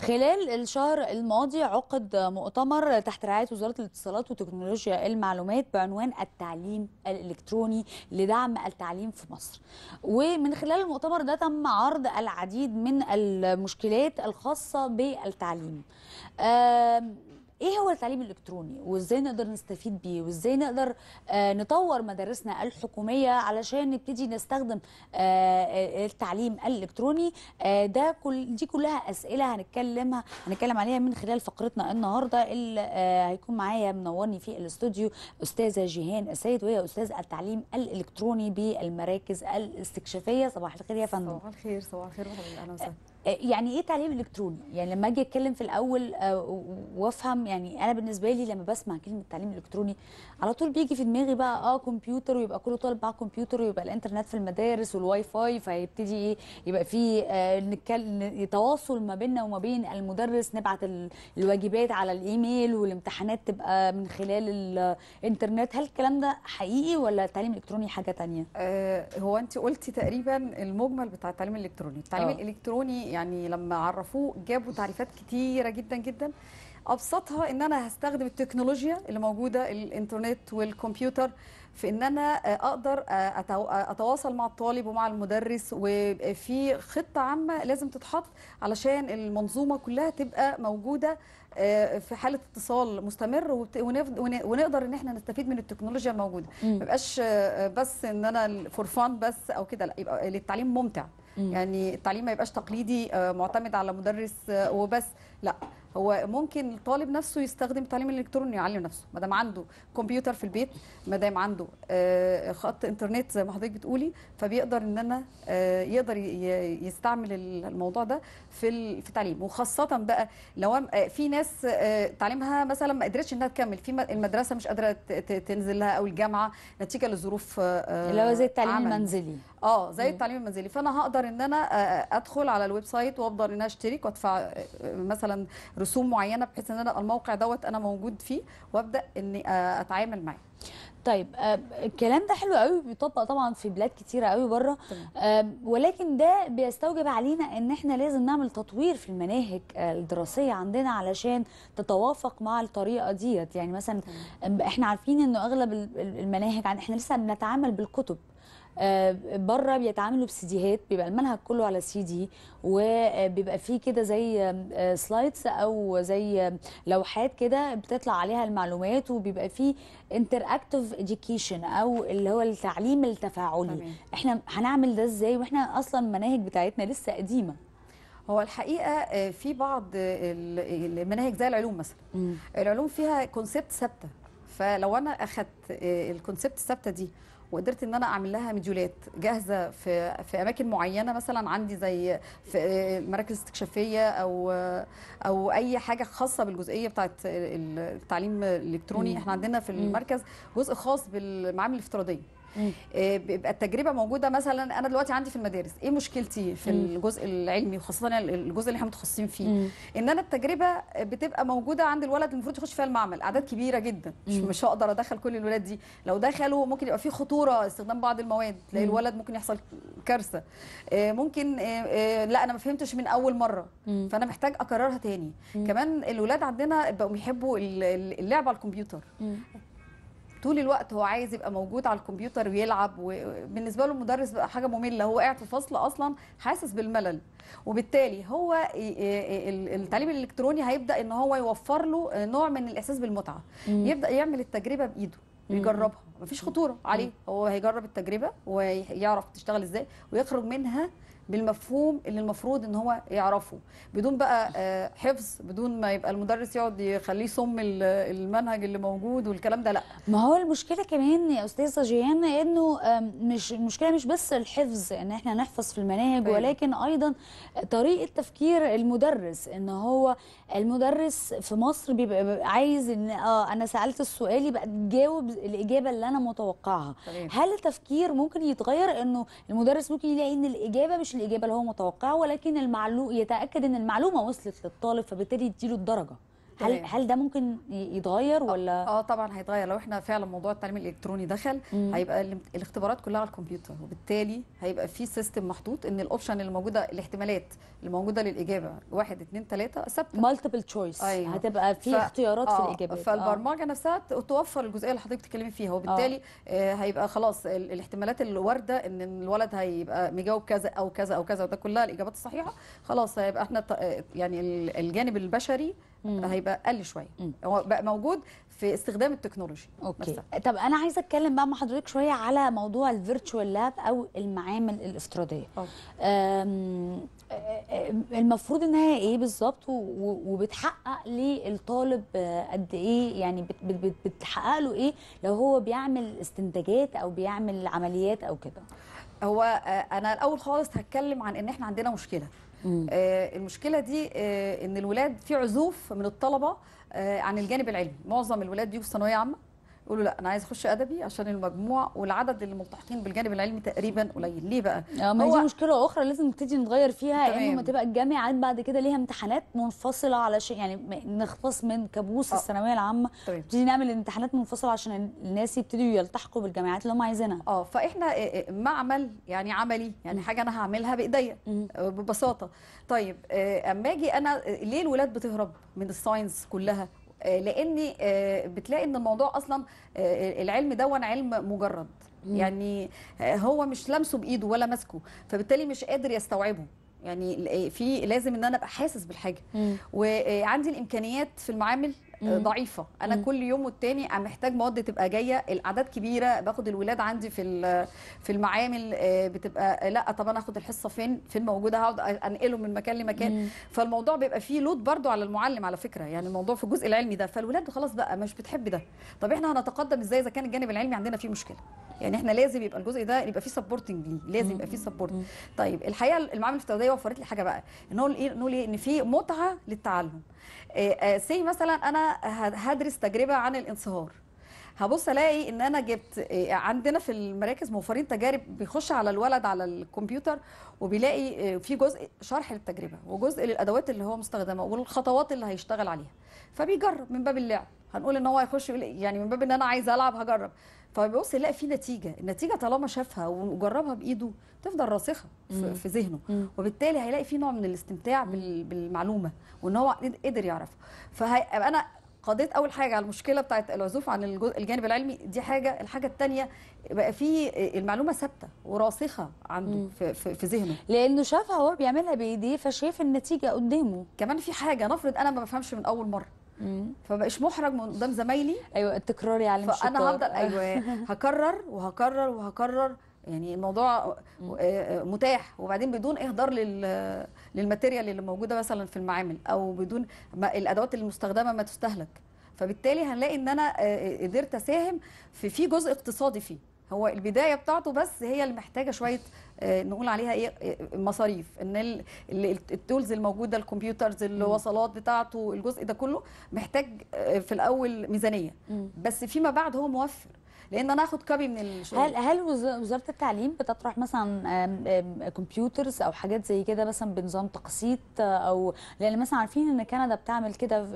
خلال الشهر الماضي عقد مؤتمر تحت رعاية وزارة الاتصالات وتكنولوجيا المعلومات بعنوان التعليم الإلكتروني لدعم التعليم في مصر ومن خلال المؤتمر ده تم عرض العديد من المشكلات الخاصة بالتعليم ايه هو التعليم الالكتروني وازاي نقدر نستفيد بيه وازاي نقدر آه، نطور مدارسنا الحكوميه علشان نبتدي نستخدم آه، آه، التعليم الالكتروني ده كل دي كلها اسئله هنتكلمها هنتكلم عليها من خلال فقرتنا النهارده اللي هيكون معايا منورني في الاستوديو استاذه جيهان السيد وهي استاذ التعليم الالكتروني بالمراكز الاستكشافيه صباح الخير يا فندم صباح الخير صباح الخير اهلا وسهلا آه، يعني ايه تعليم الكتروني يعني لما اجي اتكلم في الاول آه، وافهم يعني انا بالنسبه لي لما بسمع كلمه تعليم الكتروني على طول بيجي في دماغي بقى اه كمبيوتر ويبقى كله طالب معاه كمبيوتر ويبقى الانترنت في المدارس والواي فاي فيبتدي ايه يبقى في آه تواصل ما بيننا وما بين المدرس نبعت الواجبات على الايميل والامتحانات تبقى من خلال الانترنت هل الكلام ده حقيقي ولا التعليم الالكتروني حاجه ثانيه آه هو انت قلتي تقريبا المجمل بتاع التعليم الالكتروني التعليم أوه. الالكتروني يعني لما عرفوه جابوا تعريفات كتيره جدا جدا ابسطها ان انا هستخدم التكنولوجيا اللي موجوده الانترنت والكمبيوتر في ان انا اقدر اتواصل مع الطالب ومع المدرس وفي خطه عامه لازم تتحط علشان المنظومه كلها تبقى موجوده آه، في حاله اتصال مستمر ونقدر ان احنا نستفيد من التكنولوجيا الموجوده ما يبقاش آه، بس ان انا فور فان بس او كده لا يبقى للتعليم ممتع يعني التعليم ما يبقاش تقليدي آه، معتمد على مدرس آه، وبس لا هو ممكن الطالب نفسه يستخدم التعليم الالكتروني يعلم نفسه ما دام عنده كمبيوتر في البيت ما دام عنده آه، خط انترنت زي ما حضرتك بتقولي فبيقدر ان انا آه، يقدر يستعمل الموضوع ده في في التعليم وخاصه بقى لو آه، في ناس تعليمها مثلا ما قدرتش انها تكمل في المدرسه مش قادره تنزل لها او الجامعه نتيجه لظروف اللي هو زي التعليم عمل. المنزلي اه زي التعليم المنزلي فانا هقدر ان انا ادخل على الويب سايت وافضل ان انا اشترك وادفع مثلا مثلا رسوم معينه بحيث ان انا الموقع دوت انا موجود فيه وابدا اني آه، اتعامل معاه طيب آه، الكلام ده حلو قوي بيطبق طبعا في بلاد كتيره قوي بره آه، ولكن ده بيستوجب علينا ان احنا لازم نعمل تطوير في المناهج الدراسيه عندنا علشان تتوافق مع الطريقه ديت يعني مثلا احنا عارفين انه اغلب المناهج احنا لسه بنتعامل بالكتب آه، بره بيتعاملوا بسيديهات بيبقى المنهج كله على سي دي وبيبقى فيه كده زي سلايدز آه، او زي لوحات كده بتطلع عليها المعلومات وبيبقى فيه انتر اكتف اديوكيشن او اللي هو التعليم التفاعلي طبعا. احنا هنعمل ده ازاي واحنا اصلا المناهج بتاعتنا لسه قديمه هو الحقيقه آه، في بعض المناهج زي العلوم مثلا العلوم فيها كونسبت ثابته فلو انا اخدت الكونسبت الثابته دي وقدرت ان انا اعمل لها مديولات جاهزه في في اماكن معينه مثلا عندي زي في مراكز استكشافيه او او اي حاجه خاصه بالجزئيه بتاعه التعليم الالكتروني احنا عندنا في المركز جزء خاص بالمعامل الافتراضيه آه، بيبقى التجربه موجوده مثلا انا دلوقتي عندي في المدارس ايه مشكلتي في الجزء العلمي وخاصه الجزء اللي احنا متخصصين فيه ان انا التجربه بتبقى موجوده عند الولد المفروض يخش فيها المعمل اعداد كبيره جدا مش, مش هقدر ادخل كل الولاد دي لو دخلوا ممكن يبقى في خطوره استخدام بعض المواد تلاقي الولد ممكن يحصل كارثه آه، ممكن آه، لا انا ما فهمتش من اول مره فانا محتاج اكررها تاني كمان الولاد عندنا بقوا بيحبوا اللعب على الكمبيوتر طول الوقت هو عايز يبقى موجود على الكمبيوتر ويلعب وبالنسبه له المدرس بقى حاجه ممله هو قاعد في فصل اصلا حاسس بالملل وبالتالي هو التعليم الالكتروني هيبدا ان هو يوفر له نوع من الاحساس بالمتعه مم. يبدا يعمل التجربه بايده يجربها مفيش خطوره عليه هو هيجرب التجربه ويعرف تشتغل ازاي ويخرج منها بالمفهوم اللي المفروض ان هو يعرفه بدون بقى آه، حفظ بدون ما يبقى المدرس يقعد يخليه يصم المنهج اللي موجود والكلام ده لا ما هو المشكله كمان يا استاذه جيهان انه مش المشكله مش بس الحفظ ان احنا نحفظ في المناهج ولكن ايضا طريقه تفكير المدرس ان هو المدرس في مصر بيبقى عايز ان اه انا سالت السؤال يبقى تجاوب الاجابه اللي انا متوقعها طبيعي. هل التفكير ممكن يتغير انه المدرس ممكن يلاقي ان الاجابه مش الاجابه اللي هو متوقعه ولكن المعلوم يتاكد ان المعلومه وصلت للطالب فبالتالي يديله الدرجه هل هل ده ممكن يتغير آه، ولا اه طبعا هيتغير لو احنا فعلا موضوع التعليم الالكتروني دخل مم. هيبقى الاختبارات كلها على الكمبيوتر وبالتالي هيبقى في سيستم محطوط ان الاوبشن اللي موجوده الاحتمالات اللي موجوده للاجابه 1 2 3 ثابته مالتيبل أيوة. تشويس هتبقى في ف... اختيارات آه. في الاجابات آه. فالبرمجه آه. نفسها توفر الجزئيه اللي حضرتك بتتكلمي فيها وبالتالي آه. آه، هيبقى خلاص الاحتمالات اللي وارده ان الولد هيبقى مجاوب كذا او كذا او كذا وده كلها الاجابات الصحيحه خلاص هيبقى احنا يعني الجانب البشري مم. هيبقى اقل شويه هو بقى موجود في استخدام التكنولوجي اوكي مثلا. طب انا عايزه اتكلم بقى مع حضرتك شويه على موضوع الفيرتشوال لاب او المعامل الافتراضيه المفروض ان هي ايه بالظبط وبتحقق للطالب قد ايه يعني بتحقق له ايه لو هو بيعمل استنتاجات او بيعمل عمليات او كده هو انا الاول خالص هتكلم عن ان احنا عندنا مشكله آه المشكله دي آه ان الولاد في عزوف من الطلبه آه عن الجانب العلمي معظم الولاد دي في ثانويه عامه يقولوا لا انا عايز اخش ادبي عشان المجموع والعدد اللي ملتحقين بالجانب العلمي تقريبا قليل ليه بقى اه ما هو... دي مشكله اخرى لازم نبتدي نتغير فيها انه يعني ما تبقى الجامعات بعد كده ليها امتحانات منفصله على شيء يعني نخلص من كابوس آه. الثانويه العامه نبتدي نعمل امتحانات منفصله عشان الناس يبتدوا يلتحقوا بالجامعات اللي هم عايزينها اه فاحنا آه، آه، معمل يعني عملي يعني م. حاجه انا هعملها بايديا آه، ببساطه طيب اما اجي انا ليه الولاد بتهرب من الساينس كلها آه، لان آه، بتلاقي ان الموضوع اصلا آه، العلم ده علم مجرد يعني هو مش لامسه بايده ولا ماسكه فبالتالي مش قادر يستوعبه يعني في لازم ان انا ابقى حاسس بالحاجه مم. وعندي الامكانيات في المعامل آه، ضعيفه انا مم. كل يوم والتاني محتاج مواد تبقى جايه الاعداد كبيره باخد الولاد عندي في في المعامل آه، بتبقى آه، لا طب انا اخد الحصه فين فين موجوده هقعد انقله من مكان لمكان مم. فالموضوع بيبقى فيه لود برضو على المعلم على فكره يعني الموضوع في الجزء العلمي ده فالولاد خلاص بقى مش بتحب ده طب احنا هنتقدم ازاي اذا كان الجانب العلمي عندنا فيه مشكله يعني احنا لازم يبقى الجزء ده يبقى فيه سبورتنج ليه لازم يبقى فيه سبورت طيب الحقيقه المعامل الافتراضيه وفرت لي حاجه بقى نقول ايه نقول ايه ان في متعه للتعلم آه، آه، سي مثلا انا هدرس تجربه عن الانصهار هبص الاقي ان انا جبت آه، عندنا في المراكز موفرين تجارب بيخش على الولد على الكمبيوتر وبيلاقي في جزء شرح للتجربه وجزء للادوات اللي هو مستخدمه والخطوات اللي هيشتغل عليها فبيجرب من باب اللعب هنقول ان هو هيخش يقول يعني من باب ان انا عايز العب هجرب فبيبص يلاقي في نتيجه النتيجه طالما شافها وجربها بايده تفضل راسخه في, ذهنه وبالتالي هيلاقي في نوع من الاستمتاع بالمعلومه وان هو قدر يعرفها فهيبقى انا قضيت اول حاجه على المشكله بتاعت العزوف عن الجانب العلمي دي حاجه الحاجه الثانيه بقى في المعلومه ثابته وراسخه عنده في, في, في ذهنه لانه شافها وهو بيعملها بايديه فشايف النتيجه قدامه كمان في حاجه نفرض انا ما بفهمش من اول مره فبقاش محرج من قدام زمايلي ايوه التكرار يعلم الشطار فانا هفضل أيوة. ايوه هكرر وهكرر وهكرر يعني الموضوع آه، آه، متاح وبعدين بدون اهدار للماتيريال اللي موجوده مثلا في المعامل او بدون الادوات المستخدمه ما تستهلك فبالتالي هنلاقي ان انا آه، قدرت اساهم في في جزء اقتصادي فيه هو البدايه بتاعته بس هي اللي محتاجه شويه آه، نقول عليها ايه آه، مصاريف ان التولز الموجوده الكمبيوترز الوصلات بتاعته الجزء ده كله محتاج آه، في الاول ميزانيه بس فيما بعد هو موفر لان انا اخد كابي من الشغل هل هل وزاره التعليم بتطرح مثلا كمبيوترز او حاجات زي كده مثلا بنظام تقسيط او لان مثلا عارفين ان كندا بتعمل كده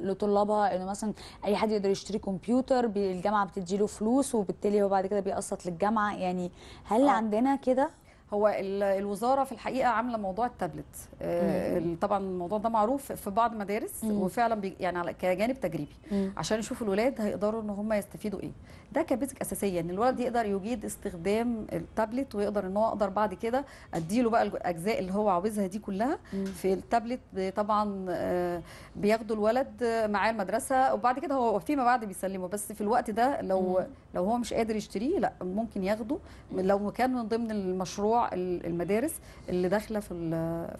لطلابها انه مثلا اي حد يقدر يشتري كمبيوتر الجامعه بتدي له فلوس وبالتالي هو بعد كده بيقسط للجامعه يعني هل أوه. عندنا كده هو الوزاره في الحقيقه عامله موضوع التابلت آه، طبعا الموضوع ده معروف في بعض المدارس وفعلا يعني كجانب تجريبي عشان يشوفوا الولاد هيقدروا ان هم يستفيدوا ايه ده كبيزك اساسيه ان الولد يقدر يجيد استخدام التابلت ويقدر ان هو اقدر بعد كده اديله بقى الاجزاء اللي هو عاوزها دي كلها مم. في التابلت طبعا آه، بياخدوا الولد معاه المدرسه وبعد كده هو فيما بعد بيسلمه بس في الوقت ده لو مم. لو هو مش قادر يشتريه لا ممكن ياخده لو كان من ضمن المشروع المدارس اللي داخله في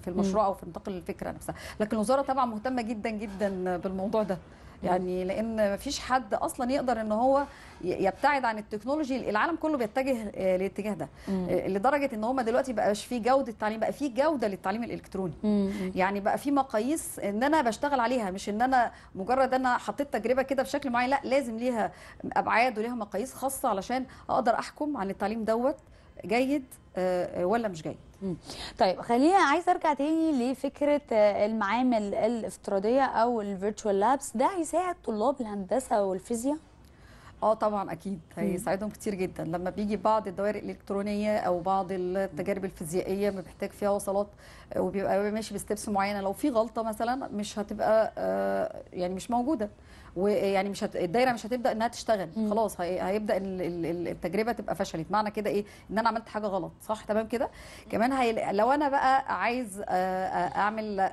في المشروع او في نطاق الفكره نفسها لكن الوزاره طبعا مهتمه جدا جدا بالموضوع ده يعني لان مفيش حد اصلا يقدر ان هو يبتعد عن التكنولوجي العالم كله بيتجه للاتجاه آه، ده مم. آه، لدرجه ان هم دلوقتي بقاش في جوده التعليم بقى في جوده للتعليم الالكتروني مم. يعني بقى في مقاييس ان انا بشتغل عليها مش ان انا مجرد انا حطيت تجربه كده بشكل معين لا لازم ليها ابعاد وليها مقاييس خاصه علشان اقدر احكم عن التعليم دوت جيد آه، آه، ولا مش جيد طيب خلينا عايز ارجع تاني لفكره آه، المعامل الافتراضيه او الفيرتشوال لابس ده هيساعد طلاب الهندسه والفيزياء اه طبعا اكيد هيساعدهم كتير جدا لما بيجي بعض الدوائر الالكترونيه او بعض التجارب الفيزيائيه ما بيحتاج فيها وصلات وبيبقى ماشي بستبس معينه لو في غلطه مثلا مش هتبقى آه، يعني مش موجوده ويعني مش هت... الدايره مش هتبدا انها تشتغل مم. خلاص هي... هيبدا التجربه تبقى فشلت معنى كده ايه ان انا عملت حاجه غلط صح تمام كده كمان هي... لو انا بقى عايز آه، آه، اعمل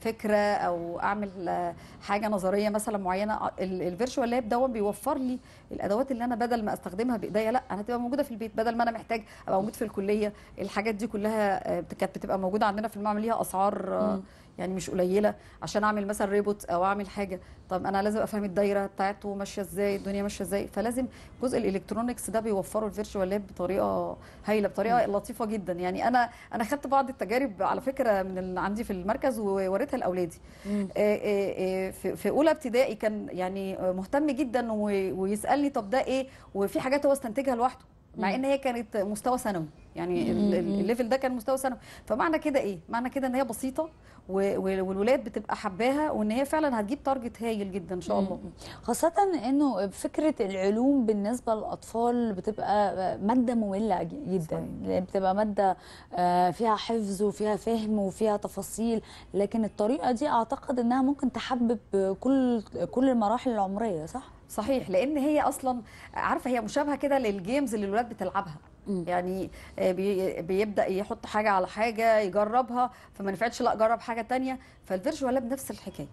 فكره او اعمل حاجه نظريه مثلا معينه الفيرشوال لاب دوت بيوفر لي الادوات اللي انا بدل ما استخدمها بايديا لا انا هتبقى موجوده في البيت بدل ما انا محتاج ابقى موجود في الكليه الحاجات دي كلها آه، كانت بتبقى موجوده عندنا في المعمل ليها اسعار آه، يعني مش قليله عشان اعمل مثلا ريبوت او اعمل حاجه طب انا لازم افهم الدايره بتاعته ماشيه ازاي الدنيا ماشيه ازاي فلازم جزء الالكترونكس ده بيوفره الفيرتشوال لاب بطريقه هايله بطريقه م. لطيفه جدا يعني انا انا خدت بعض التجارب على فكره من اللي عندي في المركز ووريتها لاولادي آه، آه، آه، في اولى ابتدائي كان يعني مهتم جدا ويسالني طب ده ايه وفي حاجات هو استنتجها لوحده مع ان هي كانت مستوى ثانوي يعني الليفل ده كان مستوى ثانوي فمعنى كده ايه معنى كده ان هي بسيطه والولاد بتبقى حباها وان هي فعلا هتجيب تارجت هايل جدا ان شاء الله خاصه انه فكره العلوم بالنسبه للاطفال بتبقى ماده ممله جدا صحيح. يعني بتبقى ماده آه، فيها حفظ وفيها فهم وفيها تفاصيل لكن الطريقه دي اعتقد انها ممكن تحبب كل كل المراحل العمريه صح صحيح لان هي اصلا عارفه هي مشابهه كده للجيمز اللي الولاد بتلعبها يعني آه، بيبدا يحط حاجه على حاجه يجربها فما نفعتش لا جرب حاجه تانية فالفيرجوال لاب نفس الحكايه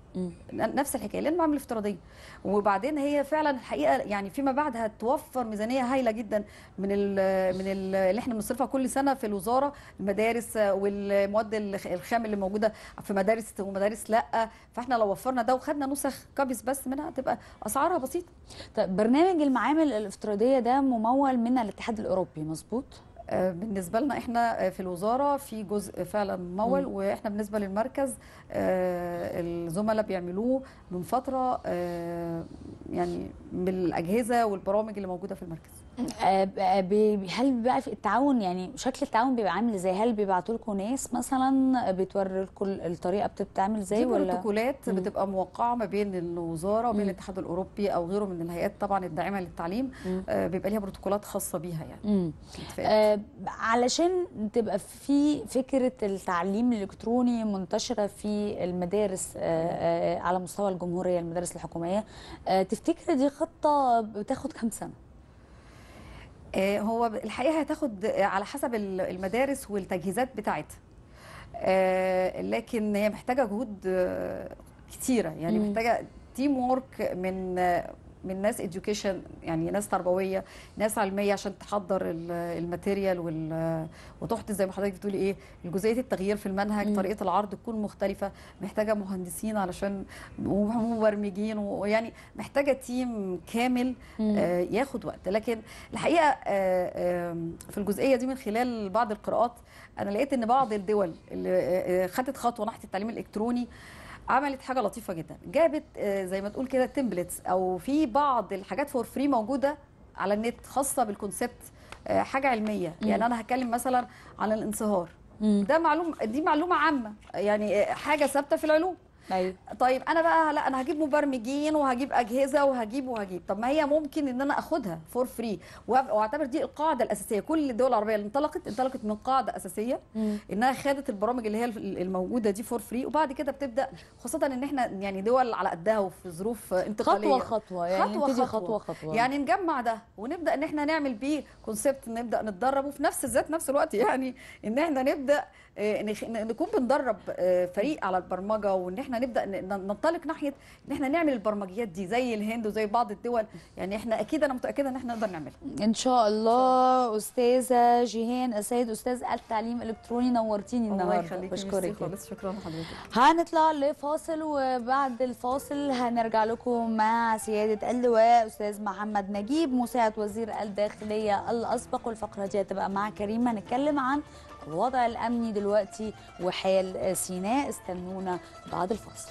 نفس الحكايه لان بعمل افتراضيه وبعدين هي فعلا الحقيقه يعني فيما بعد هتوفر ميزانيه هايله جدا من الـ من الـ اللي احنا بنصرفها كل سنه في الوزاره المدارس آه، والمواد الخام اللي موجوده في مدارس ومدارس لا فاحنا لو وفرنا ده وخدنا نسخ كابيس بس منها تبقى اسعارها بسيطه طيب برنامج المعامل الافتراضيه ده ممول من الاتحاد الاوروبي مظبوط مظبوط آه، بالنسبه لنا احنا آه، في الوزاره في جزء فعلا ممول واحنا بالنسبه للمركز آه، الزملاء بيعملوه من فتره يعني بالاجهزه والبرامج اللي موجوده في المركز آه، آه، هل بقى في التعاون يعني شكل التعاون بيبقى عامل ازاي؟ هل بيبعتوا لكم ناس مثلا بتوري لكم الطريقه بتتعمل ازاي ولا؟ في بروتوكولات بتبقى موقعه ما بين الوزاره وبين الاتحاد الاوروبي او غيره من الهيئات طبعا الداعمه للتعليم آه بيبقى ليها بروتوكولات خاصه بيها يعني. آه علشان تبقى في فكره التعليم الالكتروني منتشره في المدارس آه, آه، على مستوى الجمهوريه المدارس الحكوميه تفتكر دي خطه بتاخد كام سنه؟ آه، هو الحقيقه هتاخد آه، على حسب المدارس والتجهيزات بتاعتها آه، لكن هي محتاجه جهود كتيره يعني محتاجه تيم وورك من من ناس اديوكيشن يعني ناس تربويه ناس علميه عشان تحضر الماتيريال وتحط زي ما حضرتك بتقولي ايه جزئيه التغيير في المنهج م. طريقه العرض تكون مختلفه محتاجه مهندسين علشان ومبرمجين ويعني محتاجه تيم كامل آه ياخد وقت لكن الحقيقه آه آه في الجزئيه دي من خلال بعض القراءات انا لقيت ان بعض الدول اللي آه، آه، خدت خطوه ناحيه التعليم الالكتروني آه عملت حاجه لطيفه جدا جابت آه، زي ما تقول كده تمبلتس او في بعض الحاجات فور فري موجوده على النت خاصه بالكونسبت آه، حاجه علميه مم. يعني انا هتكلم مثلا عن الانصهار مم. ده معلوم دي معلومه عامه يعني آه، حاجه ثابته في العلوم أيوة. طيب انا بقى لا انا هجيب مبرمجين وهجيب اجهزه وهجيب وهجيب طب ما هي ممكن ان انا اخدها فور فري واعتبر دي القاعده الاساسيه كل الدول العربيه اللي انطلقت انطلقت من قاعده اساسيه مم. انها خدت البرامج اللي هي الموجوده دي فور فري وبعد كده بتبدا خصوصا ان احنا يعني دول على قدها وفي ظروف انتقاليه خطوه خطوه يعني خطوة خطوة. خطوه خطوه يعني نجمع ده ونبدا ان احنا نعمل بيه كونسبت نبدا نتدرب وفي نفس الذات نفس الوقت يعني ان احنا نبدا آه، نكون بندرب آه، فريق على البرمجه وان احنا نبدا ننطلق ناحيه ان احنا نعمل البرمجيات دي زي الهند وزي بعض الدول يعني احنا اكيد انا متاكده ان احنا نقدر نعملها ان شاء الله استاذه جيهان السيد استاذ التعليم الالكتروني نورتيني النهارده الله يخليك بشكرك خالص شكرا لحضرتك هنطلع لفاصل وبعد الفاصل هنرجع لكم مع سياده اللواء استاذ محمد نجيب مساعد وزير الداخليه الاسبق والفقره دي هتبقى مع كريم هنتكلم عن الوضع الأمني دلوقتي وحال سيناء استنونا بعد الفاصل